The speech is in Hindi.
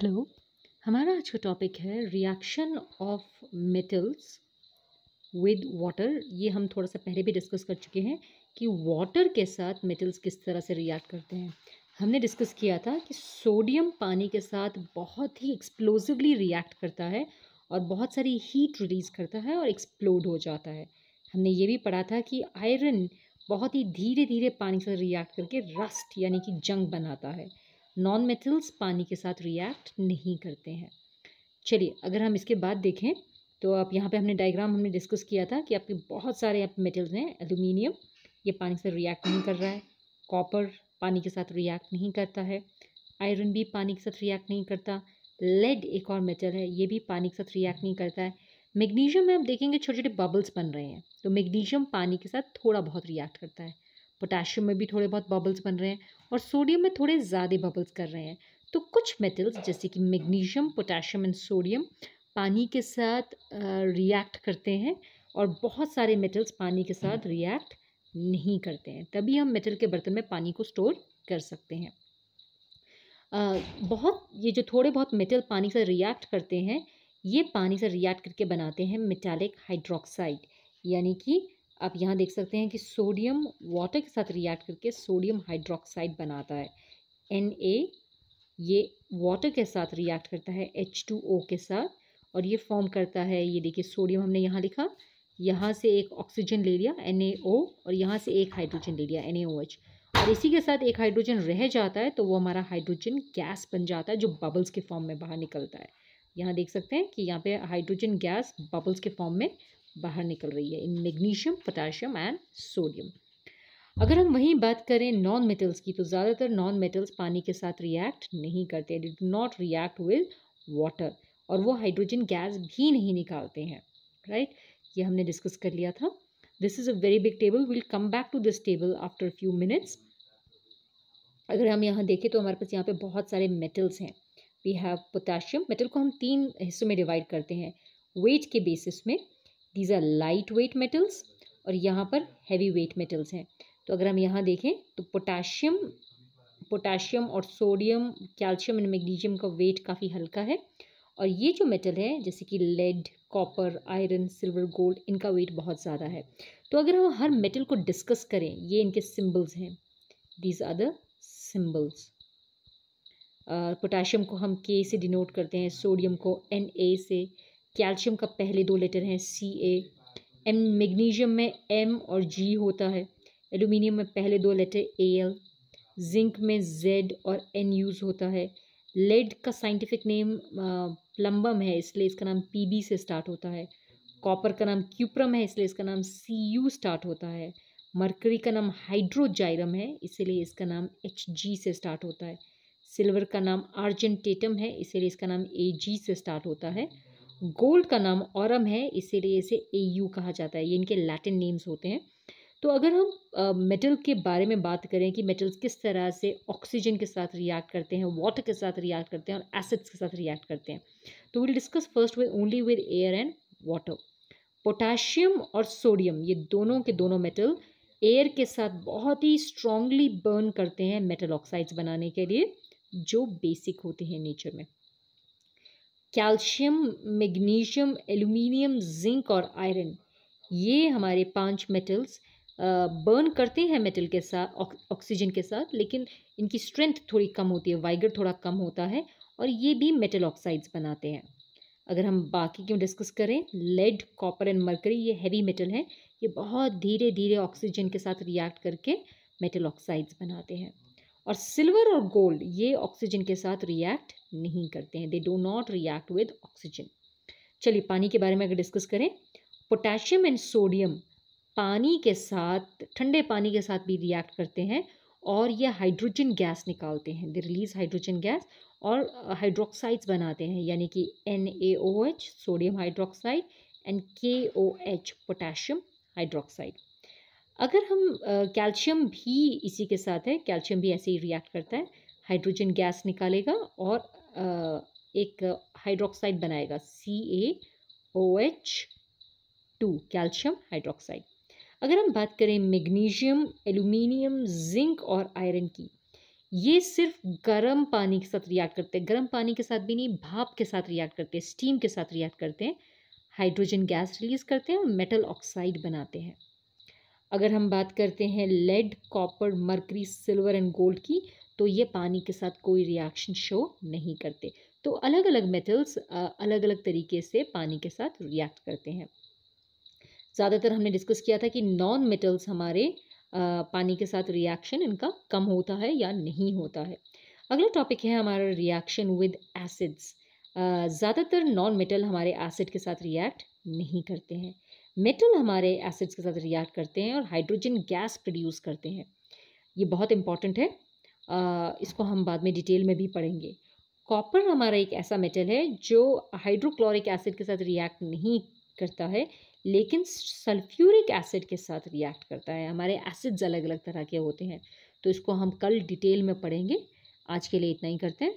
हेलो हमारा आज का टॉपिक है reaction of metals with water ये हम थोड़ा सा पहले भी डिस्कस कर चुके हैं कि वाटर के साथ मेटल्स किस तरह से रिएक्ट करते हैं हमने डिस्कस किया था कि सोडियम पानी के साथ बहुत ही एक्सप्लोजिवली रिएक्ट करता है और बहुत सारी हीट रिलीज़ करता है और एक्सप्लोड हो जाता है हमने ये भी पढ़ा था कि आयरन बहुत ही धीरे धीरे पानी से रिएक्ट करके रस्ट यानी कि जंग बनाता है नॉन मेटल्स पानी के साथ रिएक्ट नहीं करते हैं चलिए अगर हम इसके बाद देखें तो आप यहाँ पे हमने डायग्राम हमने डिस्कस किया था कि आपके बहुत सारे आप मेटल्स हैं एलुमिनियम ये पानी के साथ रिएक्ट नहीं कर रहा है कॉपर पानी के साथ रिएक्ट नहीं करता है आयरन भी पानी के साथ रिएक्ट नहीं करता लेड एक और मेटल है ये भी पानी के साथ रिएक्ट नहीं करता है मैग्नीशियम में आप देखेंगे छोटे छोटे बबल्स बन रहे हैं तो मैग्नीशियम पानी के साथ थोड़ा बहुत रिएक्ट करता है पोटाशियम में भी थोड़े बहुत बबल्स बन रहे हैं और सोडियम में थोड़े ज़्यादा बबल्स कर रहे हैं तो कुछ मेटल्स जैसे कि मैग्नीशियम पोटाशियम एंड सोडियम पानी के साथ रिएक्ट करते हैं और बहुत सारे मेटल्स पानी के साथ रिएक्ट नहीं करते हैं तभी हम मेटल के बर्तन में पानी को स्टोर कर सकते हैं आ, बहुत ये जो थोड़े बहुत मेटल पानी से रिएक्ट करते हैं ये पानी से रिएक्ट करके बनाते हैं मेटालिक हाइड्रोक्साइड यानी कि आप यहाँ देख सकते हैं कि सोडियम वाटर के साथ रिएक्ट करके सोडियम हाइड्रोक्साइड बनाता है एन ये वाटर के साथ रिएक्ट करता है एच टू ओ के साथ और ये फॉर्म करता है ये देखिए सोडियम हमने यहाँ लिखा यहाँ से एक ऑक्सीजन ले लिया एन और यहाँ से एक हाइड्रोजन ले लिया एन और इसी के साथ एक हाइड्रोजन रह जाता है तो वो हमारा हाइड्रोजन गैस बन जाता है जो बबल्स के फॉर्म में बाहर निकलता है यहाँ देख सकते हैं कि यहाँ पे हाइड्रोजन गैस बबल्स के फॉर्म में बाहर निकल रही है इन मैग्नीशियम पोटाशियम एंड सोडियम अगर हम वहीं बात करें नॉन मेटल्स की तो ज़्यादातर नॉन मेटल्स पानी के साथ रिएक्ट नहीं करते did not react with water और वो हाइड्रोजन गैस भी नहीं निकालते हैं राइट right? ये हमने डिस्कस कर लिया था this is a very big table will come back to this table after few minutes अगर हम यहाँ देखें तो हमारे पास यहाँ पे बहुत सारे मेटल्स हैं वी हैव पोटाशियम मेटल को हम तीन हिस्सों में डिवाइड करते हैं वेट के बेसिस में these are light weight metals और यहाँ पर हैवी वेट मेटल्स हैं तो अगर हम यहाँ देखें तो पोटाशियम पोटाशियम और सोडियम कैल्शियम एंड मैग्नीशियम का वेट काफ़ी हल्का है और ये जो मेटल है जैसे कि lead copper iron silver gold इनका वेट बहुत ज़्यादा है तो अगर हम हर मेटल को डिस्कस करें ये इनके सिम्बल्स हैं these are the symbols potassium को हम के से डिनोट करते हैं सोडियम को एन ए से कैल्शियम का पहले दो लेटर हैं सी ए एम मैग्नीशियम में एम और जी होता है एलुमिनियम में पहले दो लेटर ए एल जिंक में जेड और एन यूज़ होता है लेड का साइंटिफिक नेम प्लम्बम है इसलिए इसका नाम पी से स्टार्ट होता है कॉपर का नाम क्यूप्रम है इसलिए इसका नाम सी यू स्टार्ट होता है मरकरी का नाम हाइड्रोजाइरम है इसीलिए इसका नाम एच जी से स्टार्ट होता है सिल्वर का नाम आर्जेंटेटम है इसीलिए इसका नाम ए जी से स्टार्ट होता है गोल्ड का नाम औरम है इसीलिए इसे ए यू कहा जाता है ये इनके लैटिन नेम्स होते हैं तो अगर हम मेटल के बारे में बात करें कि मेटल्स किस तरह से ऑक्सीजन के साथ रिएक्ट करते हैं वाटर के साथ रिएक्ट करते हैं और एसिड्स के साथ रिएक्ट करते हैं तो will discuss first with only with air and water potassium और सोडियम ये दोनों के दोनों मेटल एयर के साथ बहुत ही स्ट्रांगली बर्न करते हैं मेटल ऑक्साइड्स बनाने के लिए जो बेसिक होते हैं नेचर में कैल्शियम मैग्नीशियम एल्यूमिनियम जिंक और आयरन ये हमारे पांच मेटल्स बर्न करते हैं मेटल के साथ ऑक्सीजन के साथ लेकिन इनकी स्ट्रेंथ थोड़ी कम होती है वाइगर थोड़ा कम होता है और ये भी मेटल ऑक्साइड्स बनाते हैं अगर हम बाकी क्यों डिस्कस करें लेड कॉपर एंड मरकरी ये हैवी मेटल हैं ये बहुत धीरे धीरे ऑक्सीजन के साथ रिएक्ट करके मेटल ऑक्साइड्स बनाते हैं और सिल्वर और गोल्ड ये ऑक्सीजन के साथ रिएक्ट नहीं करते हैं they do not react with oxygen चलिए पानी के बारे में अगर डिस्कस करें पोटेशियम एंड सोडियम पानी के साथ ठंडे पानी के साथ भी रिएक्ट करते हैं और ये हाइड्रोजन गैस निकालते हैं दे रिलीज हाइड्रोजन गैस और हाइड्रोक्साइड्स बनाते हैं यानी कि N A O H sodium hydroxide and K O H potassium hydroxide अगर हम कैल्शियम भी इसी के साथ है कैल्शियम भी ऐसे ही रिएक्ट करता है हाइड्रोजन गैस निकालेगा और एक हाइड्रोक्साइड बनाएगा C A O H two calcium hydroxide अगर हम बात करें मैग्नीशियम एल्यूमिनियम जिंक और आयरन की ये सिर्फ गर्म पानी के साथ रिएक्ट करते हैं गर्म पानी के साथ भी नहीं भाप के साथ रिएक्ट करते हैं स्टीम के साथ रिएक्ट करते हैं हाइड्रोजन गैस रिलीज करते हैं और मेटल ऑक्साइड बनाते हैं अगर हम बात करते हैं lead copper mercury silver and gold की तो ये पानी के साथ कोई रिएक्शन शो नहीं करते तो अलग अलग मेटल्स अलग अलग तरीके से पानी के साथ रिएक्ट करते हैं ज़्यादातर हमने डिस्कस किया था कि नॉन मेटल्स हमारे पानी के साथ रिएक्शन इनका कम होता है या नहीं होता है अगला टॉपिक है हमारा रिएक्शन विद एसिड्स ज़्यादातर नॉन मेटल हमारे एसिड के साथ रिएक्ट नहीं करते हैं मेटल हमारे एसिड्स के साथ रिएक्ट करते हैं और हाइड्रोजन गैस प्रोड्यूस करते हैं ये बहुत इंपॉर्टेंट है आ, इसको हम बाद में डिटेल में भी पढ़ेंगे कॉपर हमारा एक ऐसा मेटल है जो हाइड्रोक्लोरिक एसिड के साथ रिएक्ट नहीं करता है लेकिन सल्फ्यूरिक एसिड के साथ रिएक्ट करता है हमारे एसिड्स अलग अलग तरह के होते हैं तो इसको हम कल डिटेल में पढ़ेंगे आज के लिए इतना ही करते हैं